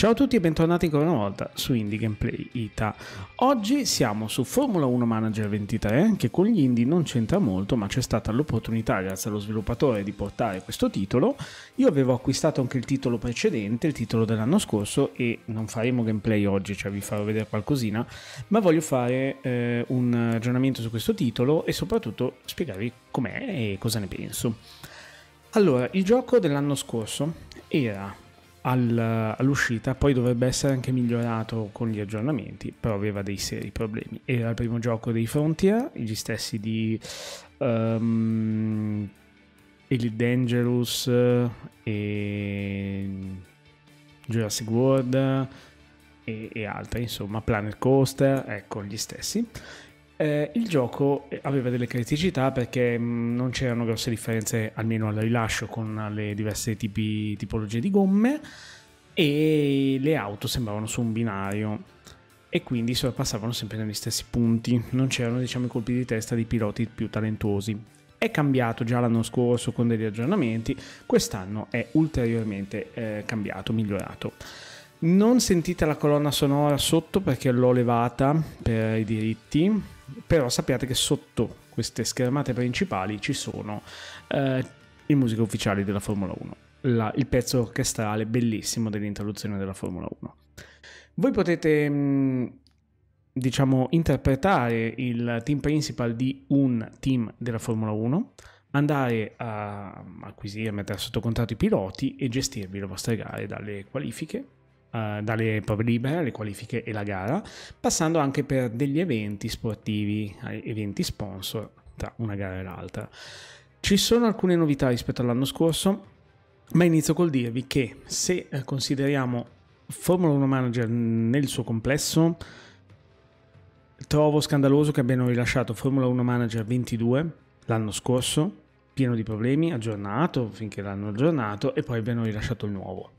Ciao a tutti e bentornati ancora una volta su Indie Gameplay Ita. Oggi siamo su Formula 1 Manager 23, che con gli indie non c'entra molto, ma c'è stata l'opportunità grazie allo sviluppatore di portare questo titolo. Io avevo acquistato anche il titolo precedente, il titolo dell'anno scorso, e non faremo gameplay oggi, cioè vi farò vedere qualcosina, ma voglio fare eh, un aggiornamento su questo titolo e soprattutto spiegarvi com'è e cosa ne penso. Allora, il gioco dell'anno scorso era all'uscita, poi dovrebbe essere anche migliorato con gli aggiornamenti, però aveva dei seri problemi. Era il primo gioco dei Frontier, gli stessi di um, Elite Dangerous eh, e Jurassic World eh, e, e altri, insomma Planet Coaster, ecco gli stessi. Eh, il gioco aveva delle criticità perché mm, non c'erano grosse differenze, almeno al rilascio, con le diverse tipi, tipologie di gomme e le auto sembravano su un binario e quindi sorpassavano sempre negli stessi punti, non c'erano diciamo i colpi di testa dei piloti più talentuosi. È cambiato già l'anno scorso con degli aggiornamenti, quest'anno è ulteriormente eh, cambiato, migliorato. Non sentite la colonna sonora sotto perché l'ho levata per i diritti, però sappiate che sotto queste schermate principali ci sono eh, i musiche ufficiali della Formula 1, la, il pezzo orchestrale bellissimo dell'introduzione della Formula 1. Voi potete mm, diciamo interpretare il team principal di un team della Formula 1 andare a acquisire, a mettere sotto contratto i piloti e gestirvi le vostre gare dalle qualifiche eh, dalle prove libere, le qualifiche e la gara, passando anche per degli eventi sportivi, eh, eventi sponsor tra una gara e l'altra. Ci sono alcune novità rispetto all'anno scorso, ma inizio col dirvi che se eh, consideriamo Formula 1 Manager nel suo complesso, trovo scandaloso che abbiano rilasciato Formula 1 Manager 22 l'anno scorso, pieno di problemi, aggiornato finché l'hanno aggiornato e poi abbiano rilasciato il nuovo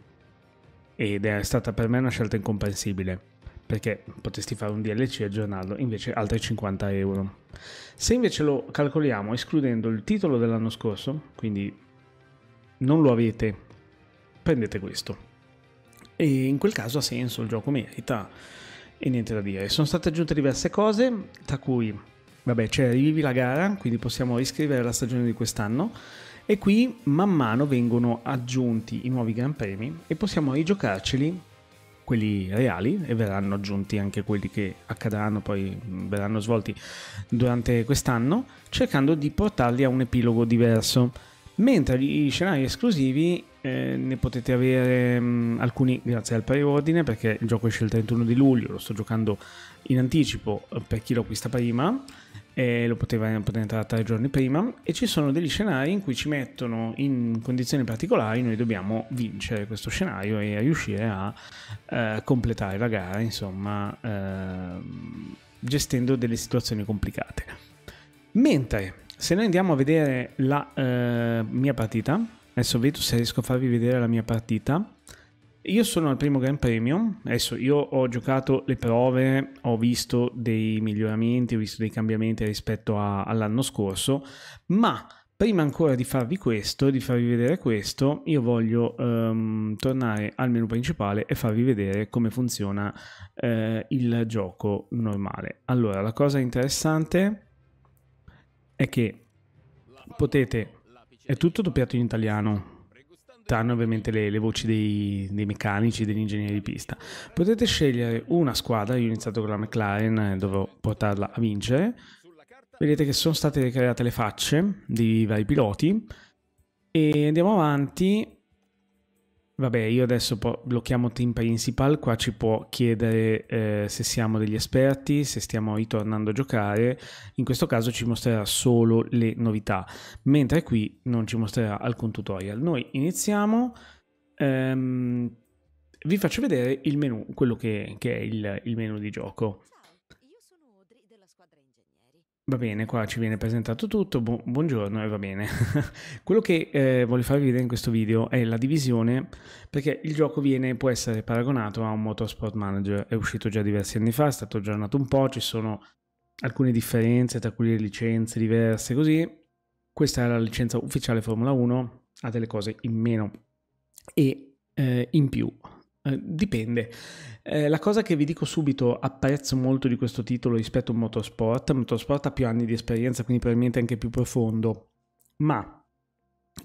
ed è stata per me una scelta incomprensibile perché potresti fare un DLC e aggiornarlo, invece altri 50 euro. Se invece lo calcoliamo escludendo il titolo dell'anno scorso, quindi non lo avete, prendete questo. E in quel caso ha senso, il gioco merita e niente da dire. Sono state aggiunte diverse cose, tra cui, vabbè, c'è cioè, rivivi la gara, quindi possiamo riscrivere la stagione di quest'anno e qui man mano vengono aggiunti i nuovi Gran Premi e possiamo rigiocarceli quelli reali e verranno aggiunti anche quelli che accadranno poi verranno svolti durante quest'anno cercando di portarli a un epilogo diverso mentre gli scenari esclusivi eh, ne potete avere mh, alcuni grazie al preordine perché il gioco esce il 31 di luglio lo sto giocando in anticipo eh, per chi lo acquista prima eh, lo poteva, poteva entrare tre giorni prima e ci sono degli scenari in cui ci mettono in condizioni particolari noi dobbiamo vincere questo scenario e riuscire a eh, completare la gara insomma eh, gestendo delle situazioni complicate mentre se noi andiamo a vedere la eh, mia partita adesso vedo se riesco a farvi vedere la mia partita io sono al primo Gran Premio, adesso io ho giocato le prove, ho visto dei miglioramenti, ho visto dei cambiamenti rispetto a, all'anno scorso, ma prima ancora di farvi questo, di farvi vedere questo, io voglio um, tornare al menu principale e farvi vedere come funziona uh, il gioco normale. Allora, la cosa interessante è che potete... è tutto doppiato in italiano, tranne ovviamente le, le voci dei, dei, meccanici, degli ingegneri di pista. Potete scegliere una squadra, io ho iniziato con la McLaren, eh, dovevo portarla a vincere. Vedete che sono state create le facce dei vari piloti e andiamo avanti Vabbè, io adesso blocchiamo team principal, qua ci può chiedere eh, se siamo degli esperti, se stiamo ritornando a giocare, in questo caso ci mostrerà solo le novità, mentre qui non ci mostrerà alcun tutorial. Noi iniziamo, ehm, vi faccio vedere il menu, quello che, che è il, il menu di gioco. Va bene, qua ci viene presentato tutto, Bu buongiorno e va bene. Quello che eh, voglio farvi vedere in questo video è la divisione, perché il gioco viene, può essere paragonato a un Motorsport Manager, è uscito già diversi anni fa, è stato aggiornato un po', ci sono alcune differenze tra cui le licenze diverse, così. Questa è la licenza ufficiale Formula 1, ha delle cose in meno e eh, in più. Eh, dipende. Eh, la cosa che vi dico subito apprezzo molto di questo titolo rispetto a Motorsport, Motorsport ha più anni di esperienza, quindi probabilmente anche più profondo, ma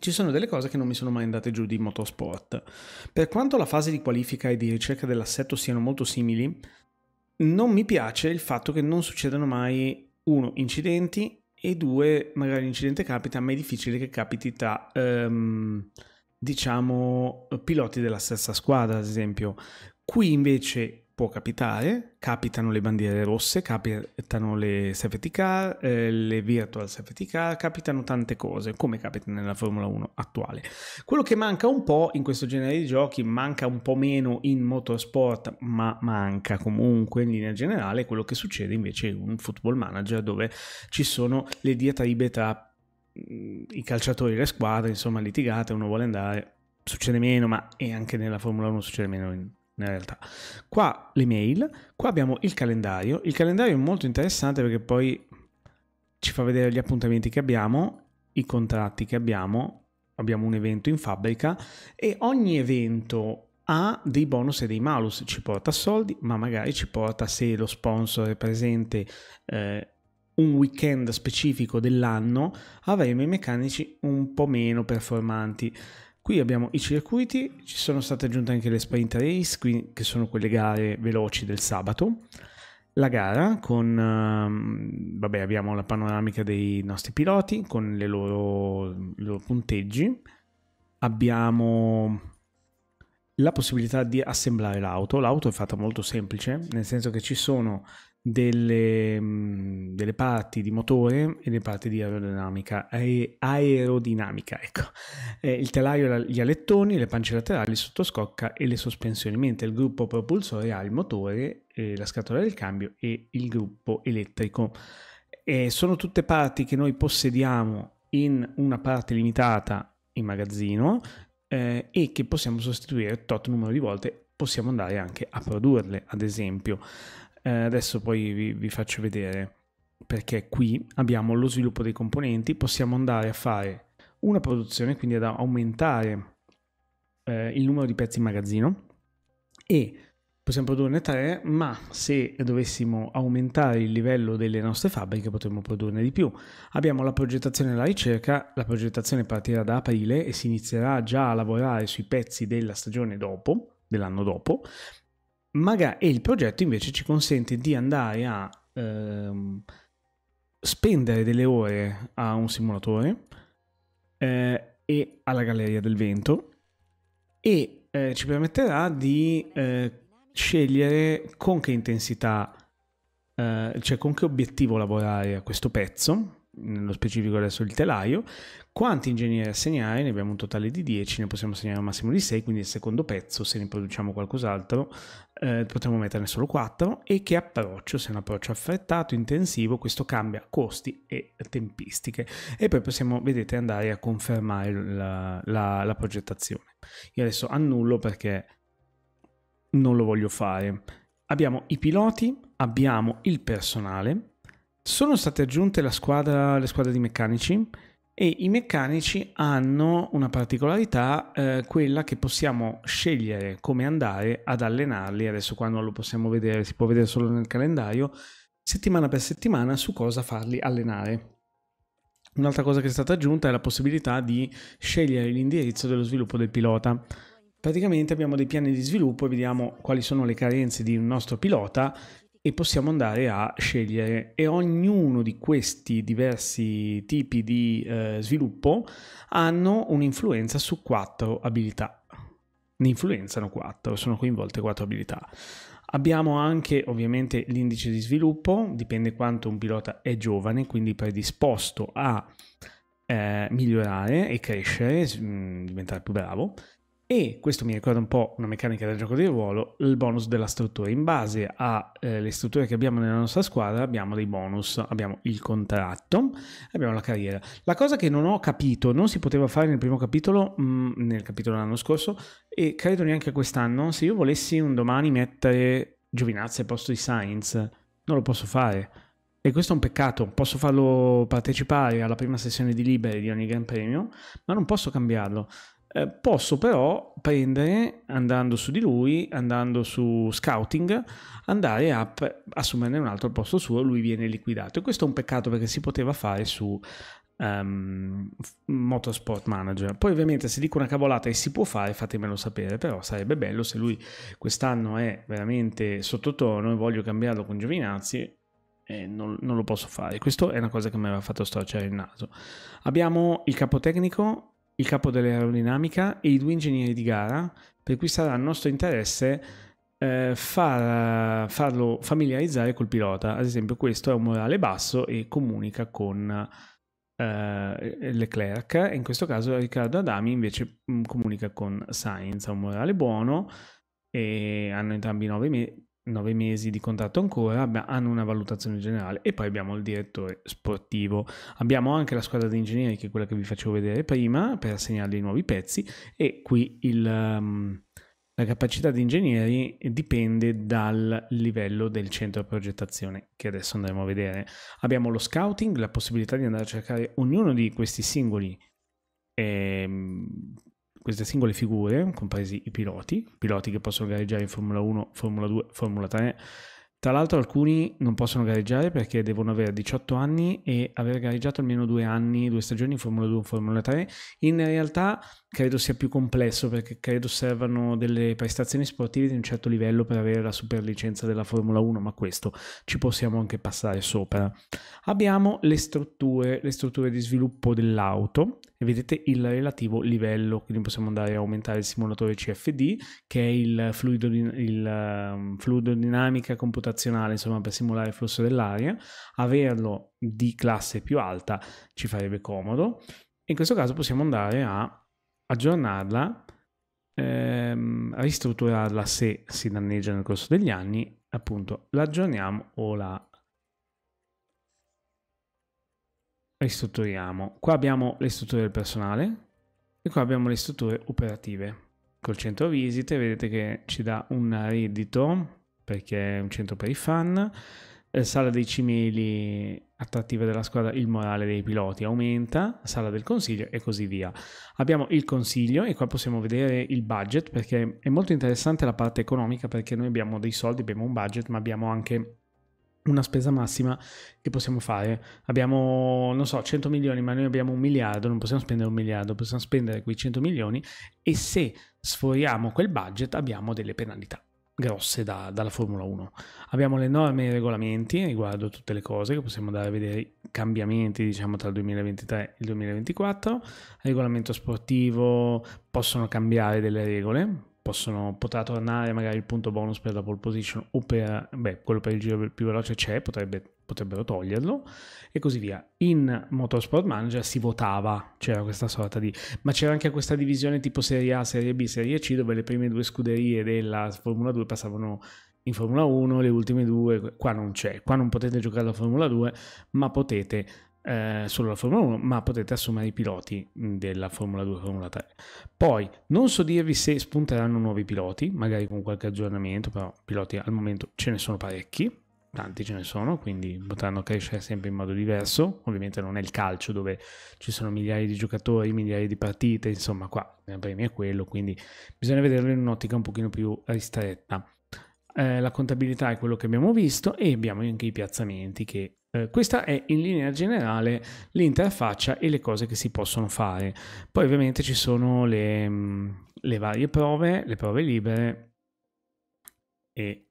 ci sono delle cose che non mi sono mai andate giù di Motorsport. Per quanto la fase di qualifica e di ricerca dell'assetto siano molto simili, non mi piace il fatto che non succedano mai, uno, incidenti e due, magari l'incidente capita, ma è difficile che capiti tra... Um, diciamo, piloti della stessa squadra, ad esempio. Qui invece può capitare, capitano le bandiere rosse, capitano le safety car, eh, le virtual safety car, capitano tante cose, come capita nella Formula 1 attuale. Quello che manca un po' in questo genere di giochi, manca un po' meno in motorsport, ma manca comunque in linea generale quello che succede invece in un football manager dove ci sono le diatribe tra i calciatori, le squadre, insomma, litigate, uno vuole andare, succede meno, ma e anche nella Formula 1 succede meno in, in realtà. Qua le mail, qua abbiamo il calendario, il calendario è molto interessante perché poi ci fa vedere gli appuntamenti che abbiamo, i contratti che abbiamo, abbiamo un evento in fabbrica e ogni evento ha dei bonus e dei malus, ci porta soldi, ma magari ci porta se lo sponsor è presente. Eh, un weekend specifico dell'anno avremo i meccanici un po' meno performanti. Qui abbiamo i circuiti, ci sono state aggiunte anche le sprint race, che sono quelle gare veloci del sabato. La gara con, ehm, vabbè, abbiamo la panoramica dei nostri piloti con i loro, loro punteggi. Abbiamo la possibilità di assemblare l'auto. L'auto è fatta molto semplice, nel senso che ci sono delle, mm, delle, parti di motore e le parti di aerodinamica, eh, aerodinamica ecco. eh, il telaio gli alettoni, le pance laterali, il sottoscocca e le sospensioni, mentre il gruppo propulsore ha il motore, eh, la scatola del cambio e il gruppo elettrico. Eh, sono tutte parti che noi possediamo in una parte limitata in magazzino eh, e che possiamo sostituire tot numero di volte possiamo andare anche a produrle, ad esempio. Eh, adesso poi vi, vi faccio vedere perché qui abbiamo lo sviluppo dei componenti, possiamo andare a fare una produzione, quindi ad aumentare eh, il numero di pezzi in magazzino e possiamo produrne tre, ma se dovessimo aumentare il livello delle nostre fabbriche potremmo produrne di più. Abbiamo la progettazione e la ricerca, la progettazione partirà da aprile e si inizierà già a lavorare sui pezzi della stagione dopo, dell'anno dopo, Magari, e il progetto invece ci consente di andare a ehm, spendere delle ore a un simulatore eh, e alla Galleria del Vento e eh, ci permetterà di eh, scegliere con che intensità, eh, cioè con che obiettivo lavorare a questo pezzo, nello specifico adesso il telaio, quanti ingegneri assegnare, ne abbiamo un totale di 10, ne possiamo assegnare un massimo di 6, quindi il secondo pezzo, se ne produciamo qualcos'altro, eh, potremmo metterne solo 4 e che approccio, se è un approccio affrettato, intensivo, questo cambia costi e tempistiche e poi possiamo, vedete, andare a confermare la, la, la progettazione. Io adesso annullo perché non lo voglio fare. Abbiamo i piloti, abbiamo il personale, sono state aggiunte la squadra, le squadre di meccanici, e i meccanici hanno una particolarità, eh, quella che possiamo scegliere come andare ad allenarli, adesso qua non lo possiamo vedere, si può vedere solo nel calendario, settimana per settimana su cosa farli allenare. Un'altra cosa che è stata aggiunta è la possibilità di scegliere l'indirizzo dello sviluppo del pilota. Praticamente abbiamo dei piani di sviluppo e vediamo quali sono le carenze di un nostro pilota e possiamo andare a scegliere e ognuno di questi diversi tipi di eh, sviluppo hanno un'influenza su quattro abilità. Ne influenzano quattro, sono coinvolte quattro abilità. Abbiamo anche ovviamente l'indice di sviluppo, dipende quanto un pilota è giovane, quindi predisposto a eh, migliorare e crescere, mh, mm, diventare più bravo. E questo mi ricorda un po' una meccanica del gioco di ruolo, il bonus della struttura. In base alle eh, strutture che abbiamo nella nostra squadra abbiamo dei bonus, abbiamo il contratto, abbiamo la carriera. La cosa che non ho capito, non si poteva fare nel primo capitolo, mh, mm, nel capitolo dell'anno scorso, e credo neanche quest'anno, se io volessi un domani mettere Giovinazzi al posto di Sainz, non lo posso fare. E questo è un peccato, posso farlo partecipare alla prima sessione di libere di ogni Gran Premio, ma non posso cambiarlo. Eh, posso però prendere, andando su di lui, andando su scouting, andare a assumerne un altro al posto suo, lui viene liquidato. E questo è un peccato perché si poteva fare su um, Motorsport Manager. Poi ovviamente se dico una cavolata e si può fare, fatemelo sapere, però sarebbe bello se lui quest'anno è veramente sottotono e voglio cambiarlo con Giovinazzi, eh, non, non, lo posso fare. Questa è una cosa che mi aveva fatto storcere il naso. Abbiamo il capotecnico il capo dell'aerodinamica e i due ingegneri di gara, per cui sarà nostro interesse eh, far, farlo familiarizzare col pilota. Ad esempio questo è un morale basso e comunica con eh, Leclerc, e in questo caso Riccardo Adami invece mh, mm, comunica con Sainz, ha un morale buono e hanno entrambi 9 mesi nove mesi di contratto ancora, hanno una valutazione generale e poi abbiamo il direttore sportivo. Abbiamo anche la squadra di ingegneri che è quella che vi facevo vedere prima per assegnargli i nuovi pezzi e qui il, um, la capacità di ingegneri dipende dal livello del centro progettazione che adesso andremo a vedere. Abbiamo lo scouting, la possibilità di andare a cercare ognuno di questi singoli eh, queste singole figure, compresi i piloti, piloti che possono gareggiare in Formula 1, Formula 2, Formula 3. Tra l'altro alcuni non possono gareggiare perché devono avere 18 anni e aver gareggiato almeno due anni, due stagioni in Formula 2 o Formula 3. In realtà credo sia più complesso perché credo servano delle prestazioni sportive di un certo livello per avere la super licenza della Formula 1, ma questo ci possiamo anche passare sopra. Abbiamo le strutture, le strutture di sviluppo dell'auto e vedete il relativo livello, quindi possiamo andare a aumentare il simulatore CFD che è il fluido, il, ehm, fluido dinamica computazionale insomma per simulare il flusso dell'aria, averlo di classe più alta ci farebbe comodo in questo caso possiamo andare a aggiornarla, ehm, ristrutturarla se si danneggia nel corso degli anni, appunto l'aggiorniamo o la ristrutturiamo. Qua abbiamo le strutture del personale e qua abbiamo le strutture operative. Col centro visite vedete che ci dà un reddito perché è un centro per i fan, eh, sala dei cimeli attrattiva della squadra, il morale dei piloti aumenta, sala del consiglio e così via. Abbiamo il consiglio e qua possiamo vedere il budget perché è molto interessante la parte economica perché noi abbiamo dei soldi, abbiamo un budget ma abbiamo anche una spesa massima che possiamo fare. Abbiamo, non so, 100 milioni, ma noi abbiamo un miliardo, non possiamo spendere un miliardo, possiamo spendere quei 100 milioni e se sforiamo quel budget abbiamo delle penalità grosse da, dalla Formula 1. Abbiamo le norme e i regolamenti riguardo tutte le cose che possiamo andare a vedere cambiamenti diciamo tra il 2023 e il 2024, regolamento sportivo possono cambiare delle regole, possono, potrà tornare magari il punto bonus per la pole position o per beh, quello per il giro più veloce c'è, potrebbe, potrebbero toglierlo e così via. In Motorsport Manager si votava, c'era questa sorta di... ma c'era anche questa divisione tipo Serie A, Serie B, Serie C dove le prime due scuderie della Formula 2 passavano in Formula 1, le ultime due, qua non c'è, qua non potete giocare alla Formula 2, ma potete eh, solo la Formula 1, ma potete assumere i piloti mm, della Formula 2 e Formula 3. Poi non so dirvi se spunteranno nuovi piloti, magari con qualche aggiornamento, però piloti al momento ce ne sono parecchi, tanti ce ne sono, quindi potranno crescere sempre in modo diverso. Ovviamente non è il calcio dove ci sono migliaia di giocatori, migliaia di partite, insomma qua il premio è quello, quindi bisogna vederlo in un'ottica un pochino più ristretta. Eh, la contabilità è quello che abbiamo visto e abbiamo anche i piazzamenti che eh, questa è in linea generale l'interfaccia e le cose che si possono fare. Poi ovviamente ci sono le, mm, le varie prove, le prove libere e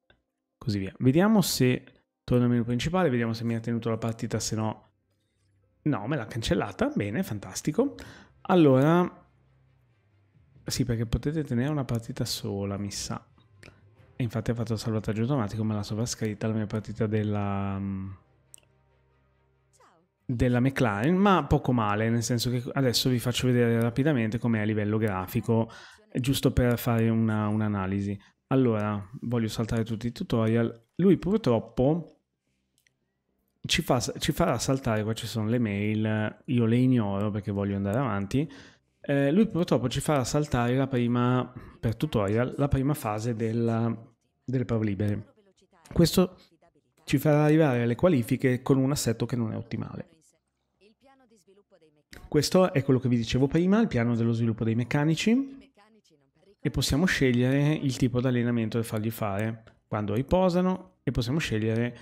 così via. Vediamo se torno al menu principale, vediamo se mi ha tenuto la partita, se no... No, me l'ha cancellata, bene, fantastico. Allora... Sì, perché potete tenere una partita sola, mi sa. E infatti ha fatto il salvataggio automatico, me l'ha sovrascritta la mia partita della mm, della McLaren, ma poco male, nel senso che adesso vi faccio vedere rapidamente com'è a livello grafico, giusto per fare una, un'analisi. Allora, voglio saltare tutti i tutorial. Lui purtroppo ci, fa, ci farà saltare, qua ci sono le mail, io le ignoro perché voglio andare avanti. Eh, lui purtroppo ci farà saltare la prima, per tutorial, la prima fase della, delle prove libere. Questo ci farà arrivare alle qualifiche con un assetto che non è ottimale. Questo è quello che vi dicevo prima, il piano dello sviluppo dei meccanici e possiamo scegliere il tipo di allenamento da fargli fare, quando riposano e possiamo scegliere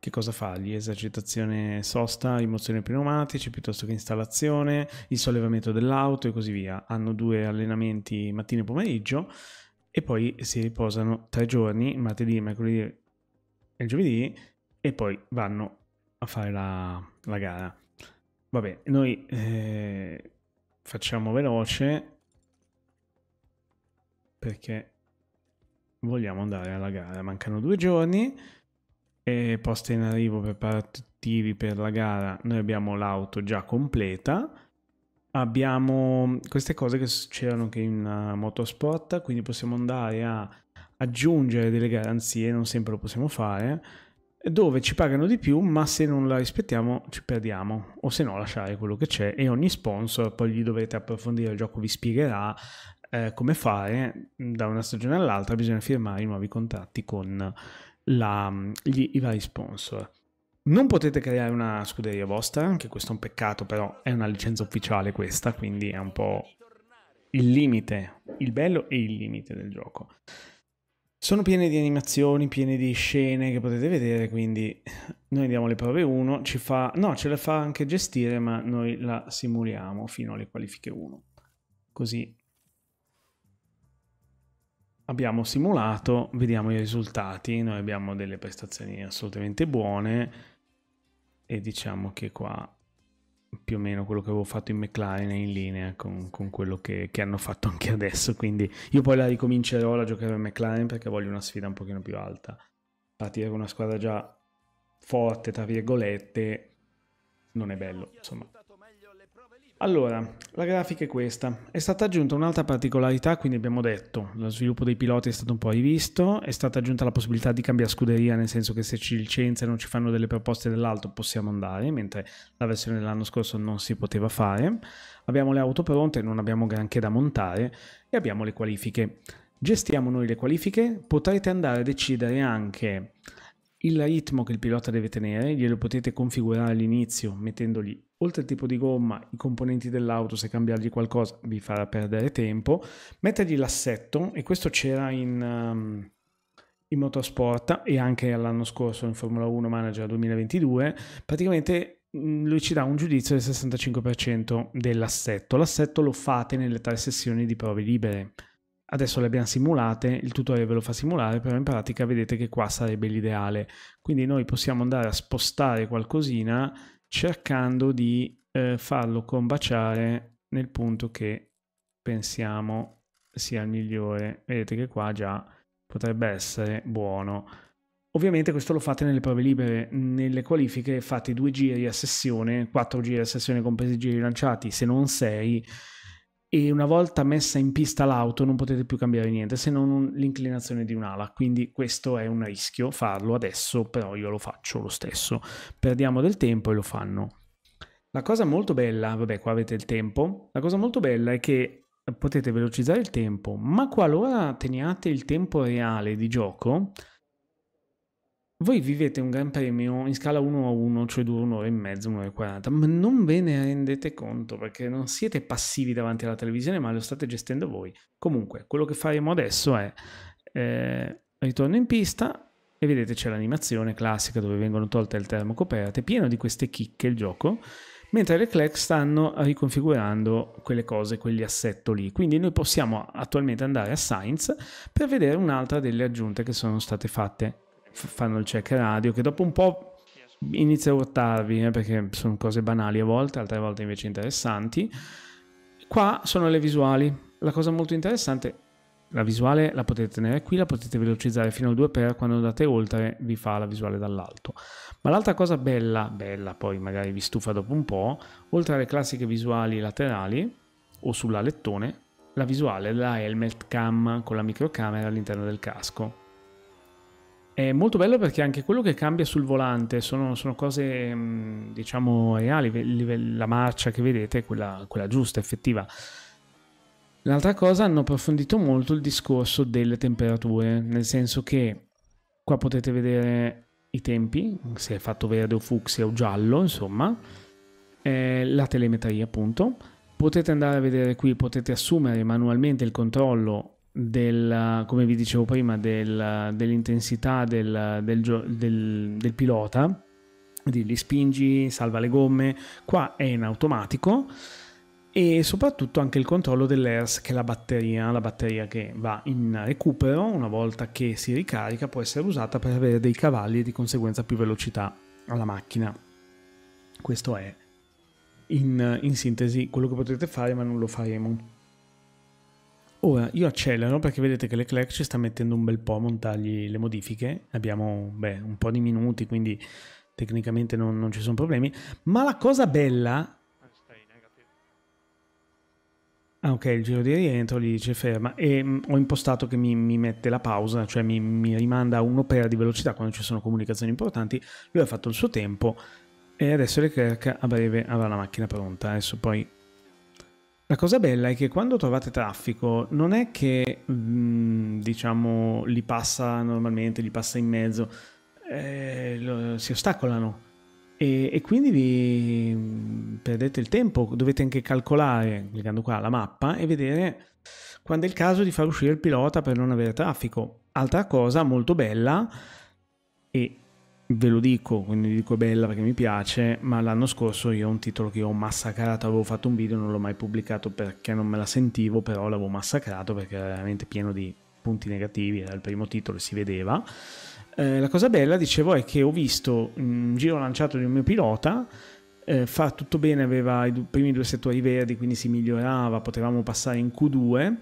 che cosa fargli, esercitazione sosta, rimozione pneumatici, piuttosto che installazione, il sollevamento dell'auto e così via. Hanno due allenamenti mattina e pomeriggio e poi si riposano tre giorni, martedì, mercoledì e giovedì e poi vanno a fare la, la gara. Vabbè, noi eh, facciamo veloce perché vogliamo andare alla gara. Mancano due giorni e poste in arrivo preparativi per la gara. Noi abbiamo l'auto già completa. Abbiamo queste cose che c'erano anche in eh, motorsport, quindi possiamo andare a aggiungere delle garanzie, non sempre lo possiamo fare dove ci pagano di più, ma se non la rispettiamo ci perdiamo, o se no lasciare quello che c'è e ogni sponsor poi gli dovrete approfondire, il gioco vi spiegherà eh, come fare da una stagione all'altra, bisogna firmare i nuovi contratti con la, gli, i vari sponsor. Non potete creare una scuderia vostra, anche questo è un peccato, però è una licenza ufficiale questa, quindi è un po' il limite, il bello e il limite del gioco. Sono piene di animazioni, piene di scene che potete vedere, quindi noi diamo le prove 1, ci fa, no, ce le fa anche gestire, ma noi la simuliamo fino alle qualifiche 1. Così abbiamo simulato, vediamo i risultati, noi abbiamo delle prestazioni assolutamente buone e diciamo che qua più o meno quello che avevo fatto in McLaren è in linea con, con quello che, che, hanno fatto anche adesso. Quindi io poi la ricomincerò la giocare in McLaren perché voglio una sfida un pochino più alta. Partire con una squadra già forte, tra virgolette, non è bello. Insomma, allora, la grafica è questa. È stata aggiunta un'altra particolarità, quindi abbiamo detto, lo sviluppo dei piloti è stato un po' rivisto, è stata aggiunta la possibilità di cambiare scuderia, nel senso che se ci licenziano e ci fanno delle proposte dell'alto possiamo andare, mentre la versione dell'anno scorso non si poteva fare. Abbiamo le auto pronte, non abbiamo granché da montare e abbiamo le qualifiche. Gestiamo noi le qualifiche, potrete andare a decidere anche il ritmo che il pilota deve tenere glielo potete configurare all'inizio mettendogli oltre il tipo di gomma, i componenti dell'auto, se cambiargli qualcosa vi farà perdere tempo, mettergli l'assetto e questo c'era in, um, in motorsport e anche l'anno scorso in Formula 1 Manager 2022, praticamente mm, lui ci dà un giudizio del 65% dell'assetto. L'assetto lo fate nelle tre sessioni di prove libere. Adesso le abbiamo simulate, il tutorial ve lo fa simulare, però in pratica vedete che qua sarebbe l'ideale. Quindi noi possiamo andare a spostare qualcosina cercando di eh, farlo combaciare nel punto che pensiamo sia il migliore. Vedete che qua già potrebbe essere buono. Ovviamente questo lo fate nelle prove libere, nelle qualifiche fate due giri a sessione, quattro giri a sessione compresi i giri lanciati, se non sei e una volta messa in pista l'auto non potete più cambiare niente se non l'inclinazione di un'ala, quindi questo è un rischio farlo adesso, però io lo faccio lo stesso. Perdiamo del tempo e lo fanno. La cosa molto bella, vabbè, qua avete il tempo. La cosa molto bella è che potete velocizzare il tempo, ma qualora teniate il tempo reale di gioco, voi vivete un gran premio in scala 1 a 1, cioè dura un'ora e mezza, un'ora e quaranta, ma non ve ne rendete conto perché non siete passivi davanti alla televisione, ma lo state gestendo voi. Comunque, quello che faremo adesso è eh, ritorno in pista e vedete c'è l'animazione classica dove vengono tolte il termocoperte, pieno di queste chicche il gioco, mentre le Clerk stanno riconfigurando quelle cose, quegli assetto lì. Quindi noi possiamo attualmente andare a Science per vedere un'altra delle aggiunte che sono state fatte fanno il check radio, che dopo un po' inizia a urtarvi, eh, perché sono cose banali a volte, altre volte invece interessanti. Qua sono le visuali. La cosa molto interessante, la visuale la potete tenere qui, la potete velocizzare fino al 2x, quando andate oltre vi fa la visuale dall'alto. Ma l'altra cosa bella, bella poi magari vi stufa dopo un po', oltre alle classiche visuali laterali o sulla lettone, la visuale della helmet cam con la microcamera all'interno del casco è molto bello perché anche quello che cambia sul volante sono, sono cose, mm, diciamo, reali. La marcia che vedete è quella, quella giusta, effettiva. L'altra cosa, hanno approfondito molto il discorso delle temperature, nel senso che qua potete vedere i tempi, se è fatto verde o fucsia o giallo, insomma, eh, la telemetria appunto. Potete andare a vedere qui, potete assumere manualmente il controllo del, come vi dicevo prima, del, dell'intensità del, del pilota, di li spingi, salva le gomme, qua è in automatico e soprattutto anche il controllo dell'ERS che è la batteria, la batteria che va in recupero una volta che si ricarica può essere usata per avere dei cavalli e di conseguenza più velocità alla macchina. Questo è in, in sintesi quello che potete fare ma non lo faremo Ora io accelero perché vedete che Leclerc ci sta mettendo un bel po' a montargli le modifiche, abbiamo beh, un po' di minuti quindi tecnicamente non, non ci sono problemi, ma la cosa bella... Ah ok, il giro di rientro gli dice ferma e mh, mm, ho impostato che mi, mi, mette la pausa, cioè mi, mi rimanda a un'opera di velocità quando ci sono comunicazioni importanti, lui ha fatto il suo tempo e adesso Leclerc a breve avrà la macchina pronta, adesso poi la cosa bella è che quando trovate traffico non è che mm, diciamo li passa normalmente, li passa in mezzo, eh, si ostacolano e, e quindi vi mm, perdete il tempo, dovete anche calcolare, cliccando qua la mappa e vedere quando è il caso di far uscire il pilota per non avere traffico. Altra cosa molto bella e ve lo dico, quindi dico bella perché mi piace, ma l'anno scorso io ho un titolo che ho massacrato, avevo fatto un video, non l'ho mai pubblicato perché non me la sentivo, però l'avevo massacrato perché era veramente pieno di punti negativi, era il primo titolo e si vedeva. Eh, la cosa bella, dicevo, è che ho visto un giro lanciato di un mio pilota, eh, fa tutto bene, aveva i primi due settori verdi, quindi si migliorava, potevamo passare in Q2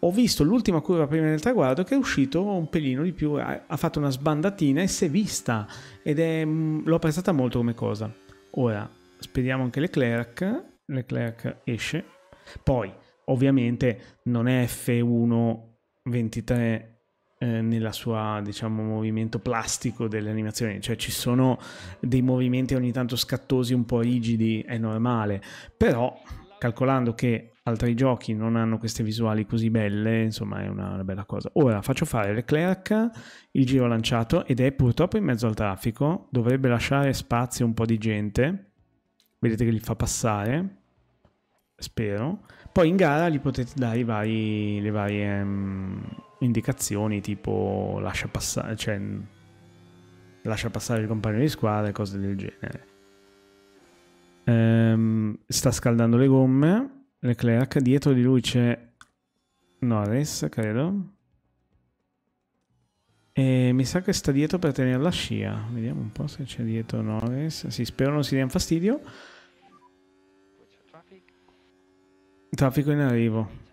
ho visto l'ultima curva prima del traguardo che è uscito un pelino di più, ha fatto una sbandatina e si è vista ed è, mm, l'ho apprezzata molto come cosa. Ora, spediamo anche Leclerc, Leclerc esce, poi ovviamente non è F1 23 eh, nella sua diciamo movimento plastico delle animazioni cioè ci sono dei movimenti ogni tanto scattosi un po' rigidi è normale però calcolando che altri giochi non hanno queste visuali così belle, insomma è una, una, bella cosa. Ora faccio fare Leclerc il giro lanciato ed è purtroppo in mezzo al traffico, dovrebbe lasciare spazio un po' di gente, vedete che li fa passare, spero. Poi in gara gli potete dare vari, le varie um, indicazioni tipo lascia passare, cioè lascia passare il compagno di squadra e cose del genere. Ehm, sta scaldando le gomme. Leclerc, dietro di lui c'è Norris, credo. E mi sa che sta dietro per tenere la scia. Vediamo un po' se c'è dietro Norris. Sì, spero non si dia un fastidio. Traffico in arrivo.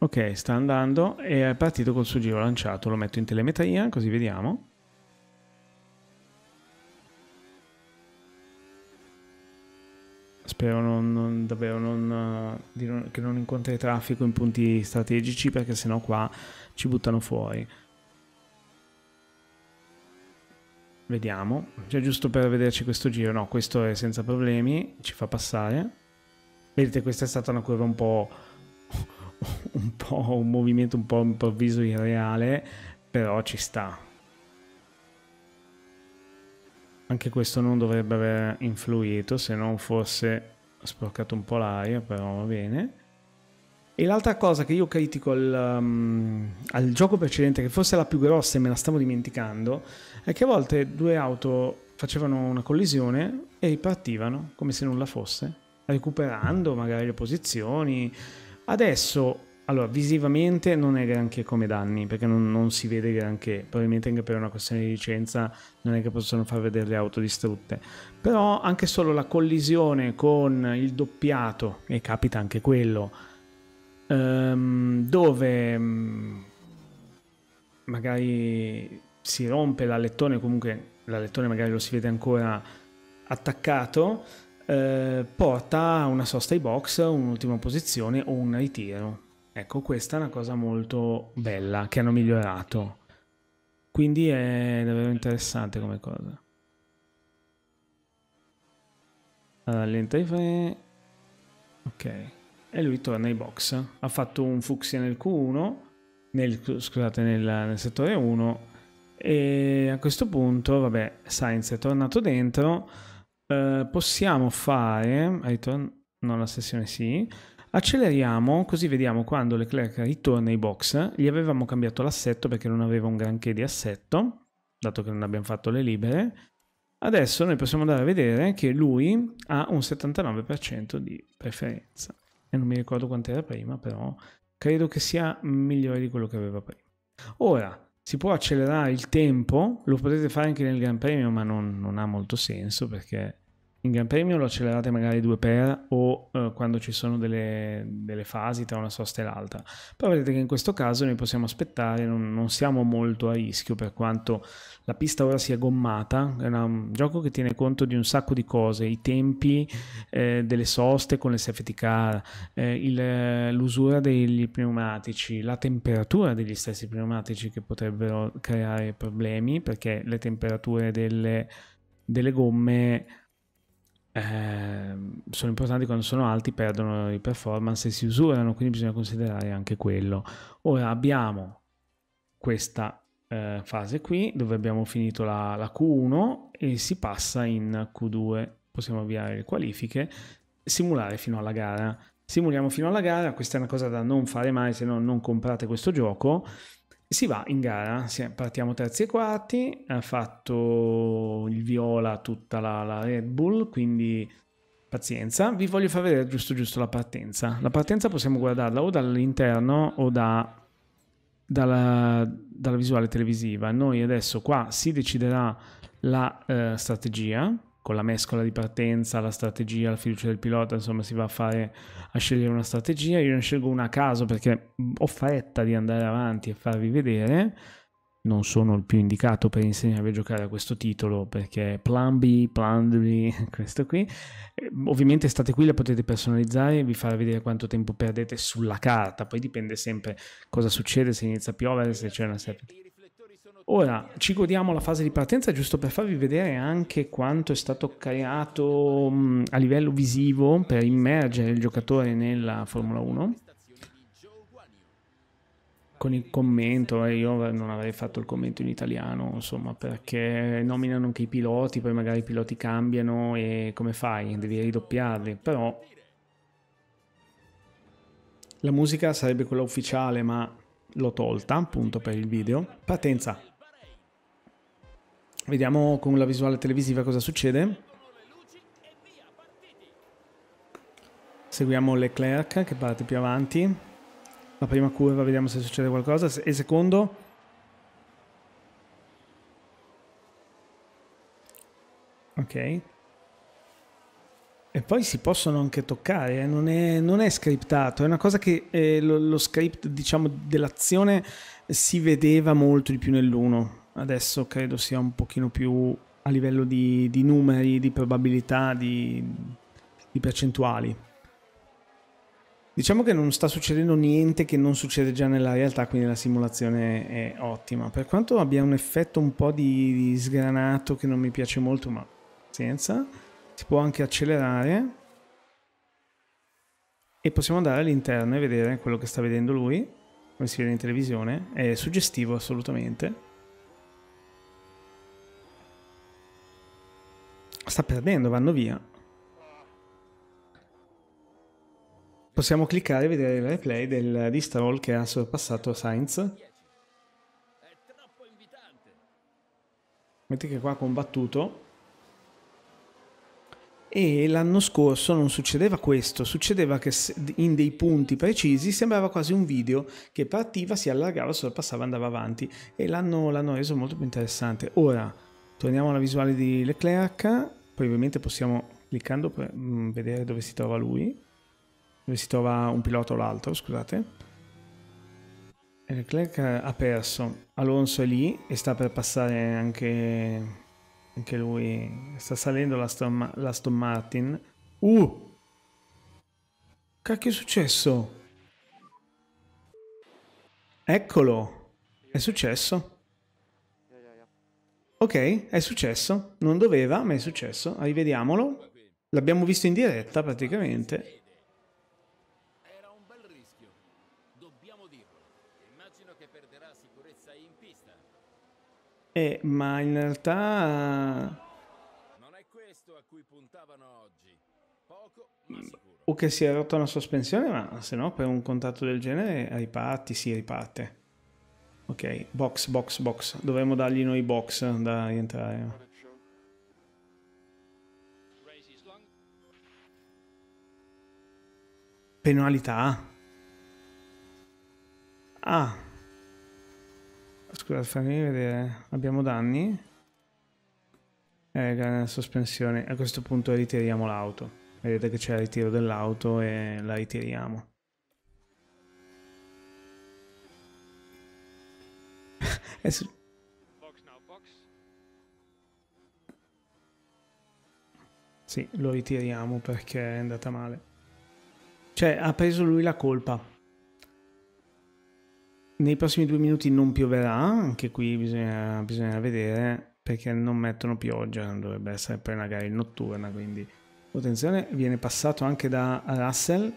Ok, sta andando e è partito col suo giro lanciato. Lo metto in telemetria, così vediamo. spero non, non, davvero eh, non, che non incontri traffico in punti strategici perché sennò qua ci buttano fuori. Vediamo, cioè giusto per vederci questo giro, no, questo è senza problemi, ci fa passare. Vedete, questa è stata una curva un po'... un po' un movimento un po' improvviso, irreale, però ci sta, anche questo non dovrebbe aver influito se non fosse sporcato un po' l'aria, però va bene. E l'altra cosa che io critico al, um, al, gioco precedente, che forse è la più grossa e me la stavo dimenticando, è che a volte due auto facevano una collisione e ripartivano come se nulla fosse, recuperando magari le posizioni. Adesso allora, visivamente non è granché come danni, perché non, non, si vede granché, probabilmente anche per una questione di licenza non è che possono far vedere le auto distrutte, però anche solo la collisione con il doppiato, e capita anche quello, ehm, dove mm, magari si rompe l'alettone, comunque l'alettone magari lo si vede ancora attaccato, eh, porta a una sosta ai box, un'ultima posizione o un ritiro Ecco, questa è una cosa molto bella che hanno migliorato. Quindi è davvero interessante come cosa. Rallenta i freni. Ok. E lui torna ai box. Ha fatto un fucsia nel Q1, nel, scusate, nel, nel settore 1. E a questo punto, vabbè, Sainz è tornato dentro. Eh, possiamo fare... Non la sessione sì Acceleriamo, così vediamo quando Leclerc ritorna ai box. Gli avevamo cambiato l'assetto perché non aveva un granché di assetto, dato che non abbiamo fatto le libere. Adesso noi possiamo andare a vedere che lui ha un 79% di preferenza. E non mi ricordo quant'era prima, però credo che sia migliore di quello che aveva prima. Ora, si può accelerare il tempo, lo potete fare anche nel Gran Premio, ma non, non ha molto senso perché in Gran Premio lo accelerate magari 2 per o eh, quando ci sono delle, delle, fasi tra una sosta e l'altra. Però vedete che in questo caso noi possiamo aspettare, non, non siamo molto a rischio per quanto la pista ora sia gommata, è una, un gioco che tiene conto di un sacco di cose, i tempi eh, delle soste con le safety car, eh, il, l'usura degli pneumatici, la temperatura degli stessi pneumatici che potrebbero creare problemi perché le temperature delle, delle gomme eh, sono importanti quando sono alti perdono di performance e si usurano, quindi bisogna considerare anche quello. Ora abbiamo questa eh, fase qui dove abbiamo finito la, la Q1 e si passa in Q2, possiamo avviare le qualifiche, simulare fino alla gara. Simuliamo fino alla gara, questa è una cosa da non fare mai se no non comprate questo gioco. Si va in gara, partiamo terzi e quarti, ha fatto il viola tutta la, la Red Bull, quindi pazienza. Vi voglio far vedere giusto giusto la partenza. La partenza possiamo guardarla o dall'interno o da, dalla, dalla, visuale televisiva. Noi adesso qua si deciderà la eh, strategia con la mescola di partenza, la strategia, la fiducia del pilota, insomma si va a fare a scegliere una strategia, io ne scelgo una a caso perché ho fretta di andare avanti e farvi vedere, non sono il più indicato per insegnarvi a giocare a questo titolo perché plan B, plan B, questo qui. Ovviamente state qui, la potete personalizzare e vi farà vedere quanto tempo perdete sulla carta, poi dipende sempre cosa succede, se inizia a piovere, se c'è una serie di... Ora ci godiamo la fase di partenza giusto per farvi vedere anche quanto è stato creato mm, a livello visivo per immergere il giocatore nella Formula 1 con il commento, eh, io non avrei fatto il commento in italiano, insomma, perché nominano anche i piloti, poi magari i piloti cambiano e come fai? Devi ridoppiarli, però la musica sarebbe quella ufficiale, ma l'ho tolta appunto per il video. Partenza. Vediamo con la visuale televisiva cosa succede. Seguiamo Leclerc che parte più avanti. La prima curva, vediamo se succede qualcosa. E secondo. Ok. E poi si possono anche toccare, eh? non, è, non, è, scriptato, è una cosa che eh, lo, lo, script diciamo, dell'azione si vedeva molto di più nell'uno adesso credo sia un pochino più a livello di, di numeri, di probabilità, di, di percentuali. Diciamo che non sta succedendo niente che non succede già nella realtà, quindi la simulazione è ottima. Per quanto abbia un effetto un po' di, di sgranato che non mi piace molto, ma senza, si può anche accelerare e possiamo andare all'interno e vedere quello che sta vedendo lui, come si vede in televisione. È suggestivo assolutamente. Sta perdendo, vanno via. Possiamo cliccare e vedere il replay del, di Stroll che ha sorpassato Sainz. Metti che qua ha combattuto. E l'anno scorso non succedeva questo, succedeva che in dei punti precisi sembrava quasi un video che partiva, si allargava, sorpassava, andava avanti e l'hanno, reso molto più interessante. Ora torniamo alla visuale di Leclerc poi ovviamente possiamo, cliccando, per mm, vedere dove si trova lui, dove si trova un pilota o l'altro, scusate. e Leclerc ha perso, Alonso è lì e sta per passare anche, anche lui, sta salendo la l'Aston Martin. Uh! Cacchio è successo? Eccolo! È successo. Ok, è successo. Non doveva, ma è successo. Rivediamolo. L'abbiamo visto in diretta praticamente. Era un bel rischio, dobbiamo dirlo. Immagino che perderà sicurezza in pista. Eh, ma in realtà... Non è questo a cui puntavano oggi. Poco, ma mm, sicuro. O che si è rotta una sospensione, ma se no per un contatto del genere riparti, si riparte. Ok, box, box, box. Dovremmo dargli noi box da rientrare. Penalità? Ah. Scusa, fammi vedere. Abbiamo danni? Eh, nella sospensione. A questo punto ritiriamo l'auto. Vedete che c'è il ritiro dell'auto e la ritiriamo. Es eh Sì, lo ritiriamo perché è andata male. Cioè, ha preso lui la colpa. Nei prossimi due minuti non pioverà, anche qui bisogna, bisogna vedere, perché non mettono pioggia, dovrebbe essere per una gara notturna, quindi... Attenzione, viene passato anche da Russell,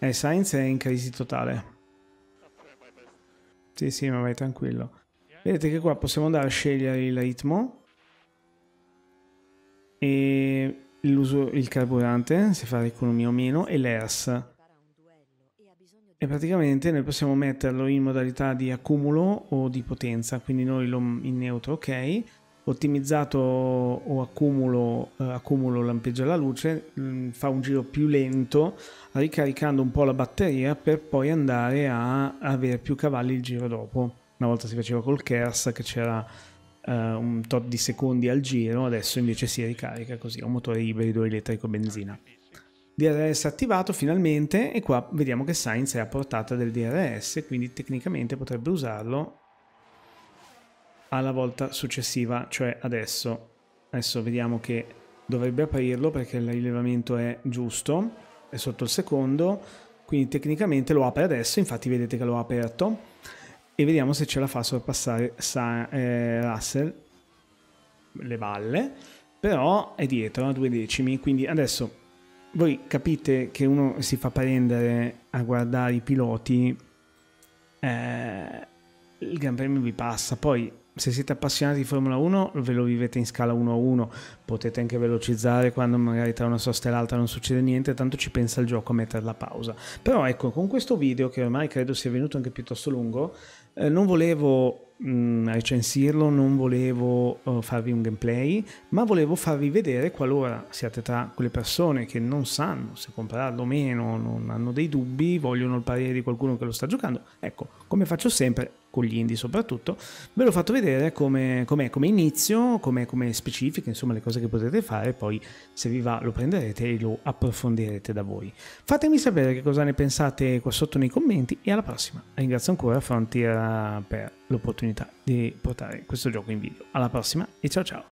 e eh, Sainz è in crisi totale. Sì, sì, ma vai tranquillo. Vedete che qua possiamo andare a scegliere il ritmo e il carburante, se fare economia o meno, e l'ERS. E praticamente noi possiamo metterlo in modalità di accumulo o di potenza, quindi noi lo in neutro ok, ottimizzato o accumulo, eh, accumulo lampeggio alla luce, mh, mm, fa un giro più lento, ricaricando un po' la batteria per poi andare a avere più cavalli il giro dopo una volta si faceva col KERS che c'era uh, un tot di secondi al giro, adesso invece si ricarica così, un motore ibrido elettrico benzina. DRS attivato finalmente e qua vediamo che Sainz è a portata del DRS, quindi tecnicamente potrebbe usarlo alla volta successiva, cioè adesso. Adesso vediamo che dovrebbe aprirlo perché il rilevamento è giusto, è sotto il secondo, quindi tecnicamente lo apre adesso, infatti vedete che l'ho aperto e vediamo se ce la fa sorpassare Sa- eh, Russell le balle però è dietro a due decimi quindi adesso voi capite che uno si fa prendere a guardare i piloti eh, il Gran Premio vi passa poi se siete appassionati di Formula 1 ve lo vivete in scala 1 a 1, potete anche velocizzare quando magari tra una sosta e l'altra non succede niente, tanto ci pensa il gioco a mettere la pausa. Però ecco, con questo video che ormai credo sia venuto anche piuttosto lungo, eh, non volevo mh, mm, recensirlo, non volevo uh, farvi un gameplay, ma volevo farvi vedere qualora siate tra quelle persone che non sanno se comprarlo o meno, non hanno dei dubbi, vogliono il parere di qualcuno che lo sta giocando. Ecco, come faccio sempre, con gli indie soprattutto, ve l'ho fatto vedere come, come, come inizio, come, come specifiche, insomma le cose che potete fare, poi se vi va lo prenderete e lo approfondirete da voi. Fatemi sapere che cosa ne pensate qua sotto nei commenti e alla prossima. Ringrazio ancora Frontier eh, per l'opportunità di portare questo gioco in video. Alla prossima e ciao ciao!